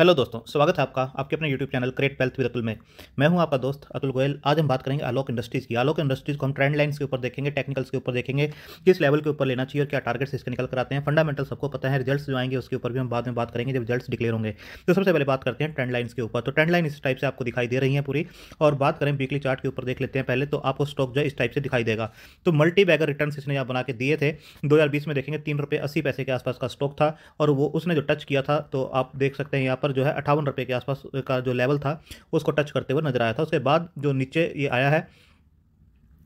hello दोस्तों स्वागत है आपका आपके अपने यूट्यूब चैनल क्रेट वेल्थ विदकुल में मैं हूं आपका दोस्त अतुल गोयल आज हम बात करेंगे आलोक इंडस्ट्रीज़ की आलोक इंडस्ट्रीज़ को हम ट्रेंड लाइन के ऊपर देखेंगे टेक्निकल्स के ऊपर देखेंगे किस लेवल के ऊपर लेना चाहिए और क्या टारगेट्स इसके निकल कर आते हैं फंडामेंटल सबको पता है रिजल्ट जो आएंगे उसके ऊपर भी हम बाद में बात करेंगे जब रिजल्ट डिक्लेयर होंगे तो सबसे पहले बात करते हैं ट्रेंड लाइन्स के ऊपर तो ट्रेंड लाइन इस टाइप से आपको दिखाई दे रही है पूरी और बात करें वीकली चार्ट के ऊपर देख लेते हैं पहले तो आपको स्टॉक जो है इस टाइप से दिखाई देगा तो मल्टी बैगर रिटर्न इसने यहाँ बना के दिए थे दो में देखेंगे तीन रुपये अस्सी पैसे के आसपास का स्टॉक था और वो उसने जो टच किया था तो आप देख सकते हैं यहाँ पर जो है अट्ठावन रुपये के आसपास का जो लेवल था उसको टच करते हुए नजर आया था उसके बाद जो नीचे ये आया है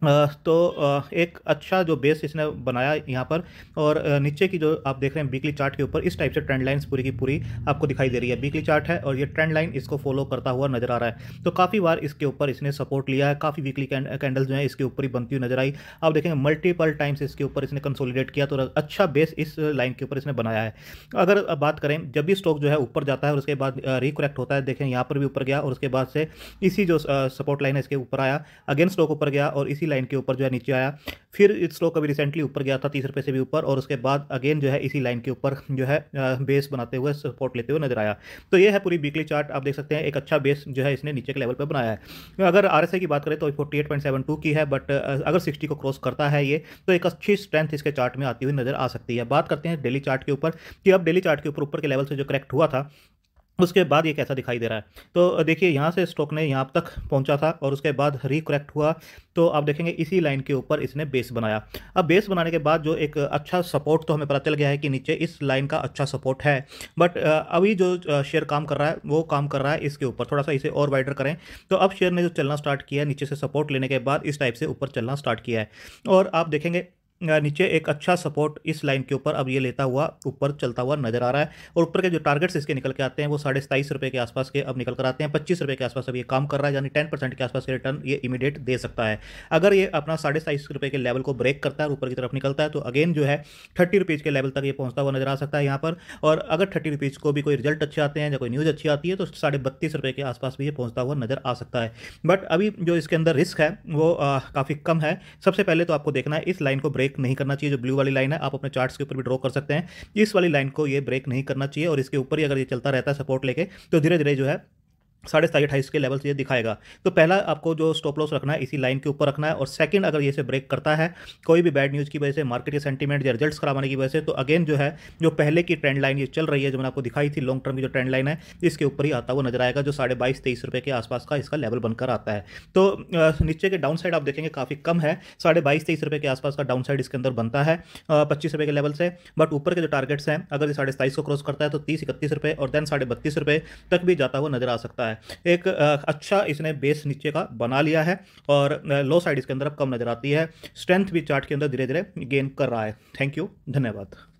तो एक अच्छा जो बेस इसने बनाया यहाँ पर और नीचे की जो आप देख रहे हैं वीकली चार्ट के ऊपर इस टाइप से ट्रेंड लाइन्स पूरी की पूरी आपको दिखाई दे रही है वीकली चार्ट है और ये ट्रेंड लाइन इसको फॉलो करता हुआ नजर आ रहा है तो काफ़ी बार इसके ऊपर इसने सपोर्ट लिया है काफ़ी वीकली कैंडल जो है इसके ऊपर ही बनती हुई नजर आई आप देखेंगे मल्टीपल टाइम्स इसके ऊपर इसने कंसोलिडेट किया तो अच्छा बेस इस लाइन के ऊपर इसने बनाया है अगर बात करें जब भी स्टॉक जो है ऊपर जाता है और उसके बाद रिकोरेक्ट होता है देखें यहाँ पर भी ऊपर गया और उसके बाद से इसी जो सपोर्ट लाइन है इसके ऊपर आया अगेन स्टॉक ऊपर गया और इसी इसी लाइन के ऊपर जो है नीचे आया फिर इस स्टॉक अभी रिसेंटली ऊपर गया था तीस रुपये से भी ऊपर और उसके बाद अगेन जो है इसी लाइन के ऊपर जो है बेस बनाते हुए सपोर्ट लेते हुए नजर आया तो ये है पूरी वीकली चार्ट आप देख सकते हैं एक अच्छा बेस जो है इसने नीचे के लेवल पर बनाया है अगर आर की बात करें तो फोर्टी की है बट अगर सिक्सटी को क्रॉस करता है ये तो एक अच्छी स्ट्रेंथ इसके चार्ट में आती हुई नजर आ सकती है बात करते हैं डेली चार्ट के ऊपर कि अब डेली चार्ट के ऊपर ऊपर के लेवल से जो करेक्ट हुआ था उसके बाद ये कैसा दिखाई दे रहा है तो देखिए यहाँ से स्टॉक ने यहाँ तक पहुँचा था और उसके बाद रिकरेक्ट हुआ तो आप देखेंगे इसी लाइन के ऊपर इसने बेस बनाया अब बेस बनाने के बाद जो एक अच्छा सपोर्ट तो हमें पता चल गया है कि नीचे इस लाइन का अच्छा सपोर्ट है बट अभी जो शेयर काम कर रहा है वो काम कर रहा है इसके ऊपर थोड़ा सा इसे और वाइडर करें तो अब शेयर ने जो चलना स्टार्ट किया नीचे से सपोर्ट लेने के बाद इस टाइप से ऊपर चलना स्टार्ट किया है और आप देखेंगे नीचे एक अच्छा सपोर्ट इस लाइन के ऊपर अब ये लेता हुआ ऊपर चलता हुआ नजर आ रहा है और ऊपर के जो टारगेट्स इसके निकल के आते हैं वो साढ़े सताईस रुपये के आसपास के अब निकल कर आते हैं पच्चीस रुपये के आसपास अब ये काम कर रहा है यानी टेन परसेंट के आसपास रिटर्न ये इमीडिएट दे सकता है अगर ये अपना साढ़े सताईस रुपये के लेवल को ब्रेक करता है ऊपर की तरफ निकलता है तो अगेन जो है थर्टी रुपीज़ के लेवल तक ये पहुँचता हुआ नजर आ सकता है यहाँ पर और अगर थर्टी रुपीज़ को भी कोई रिजल्ट अच्छे आते हैं या कोई न्यूज़ अच्छी आती है तो साढ़े बत्तीस रुपये के आसपास भी ये पहुँचता हुआ नजर आ सकता है बट अभी जो इसके अंदर रिस्क है वो काफ़ी कम है सबसे पहले तो आपको देखना है इस लाइन को ब्रेक ब्रेक नहीं करना चाहिए जो ब्लू वाली लाइन है आप अपने चार्ट्स के ऊपर भी ड्रॉ कर सकते हैं इस वाली लाइन को ये ब्रेक नहीं करना चाहिए और इसके ऊपर ही अगर ये चलता रहता है सपोर्ट लेके तो धीरे धीरे जो है साढ़े सताई अठाईस के लेवल से ये दिखाएगा तो पहला आपको जो स्टॉप लॉस रखना है इसी लाइन के ऊपर रखना है और सेकंड अगर ये से ब्रेक करता है कोई भी बैड न्यूज़ की वजह से मार्केट के सेंटीमेंट या रिजल्ट्स खराब आने की वजह से तो अगेन जो है जो पहले की ट्रेंड लाइन ये चल रही है जो मैंने आपको दिखाई थी लॉन्ग टर्म की जो ट्रेंड लाइन है इसके ऊपर ही आता हुआ नजर आएगा जो साढ़े बाईस तेईस रुपये के आसपास का इसका लेवल बनकर आता है तो नीचे के डाउन साइड आप देखेंगे काफ़ी कम है साढ़े बाईस तेईस रुपये के आसपास का डाउन साइड इसके अंदर बनता है पच्चीस रुपये के लेवल से बट ऊपर के जो टारगेट्स हैं अगर ये साढ़े सताईस को क्रॉस करता है तो तीस इकतीस रुपये और देन साढ़े बत्तीस रुपये तक भी जाता हुआ नजर आ सकता है है एक अच्छा इसने बेस नीचे का बना लिया है और लो साइड इसके अंदर अब कम नज़र आती है स्ट्रेंथ भी चार्ट के अंदर धीरे धीरे गेन कर रहा है थैंक यू धन्यवाद